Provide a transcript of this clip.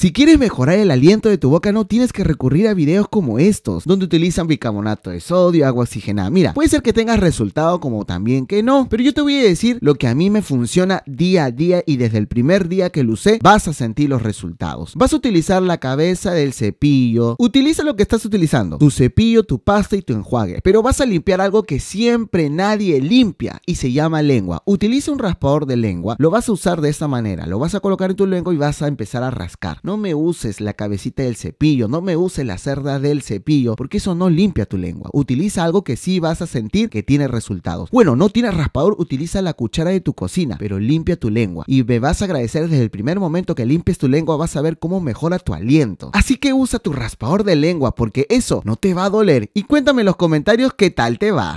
Si quieres mejorar el aliento de tu boca, no tienes que recurrir a videos como estos, donde utilizan bicarbonato de sodio, agua oxigenada. Mira, puede ser que tengas resultado como también que no, pero yo te voy a decir lo que a mí me funciona día a día y desde el primer día que lo usé, vas a sentir los resultados. Vas a utilizar la cabeza del cepillo, utiliza lo que estás utilizando, tu cepillo, tu pasta y tu enjuague, pero vas a limpiar algo que siempre nadie limpia y se llama lengua. Utiliza un raspador de lengua, lo vas a usar de esta manera, lo vas a colocar en tu lengua y vas a empezar a rascar. No me uses la cabecita del cepillo, no me uses la cerda del cepillo, porque eso no limpia tu lengua. Utiliza algo que sí vas a sentir que tiene resultados. Bueno, no tienes raspador, utiliza la cuchara de tu cocina, pero limpia tu lengua. Y me vas a agradecer desde el primer momento que limpies tu lengua, vas a ver cómo mejora tu aliento. Así que usa tu raspador de lengua, porque eso no te va a doler. Y cuéntame en los comentarios qué tal te va.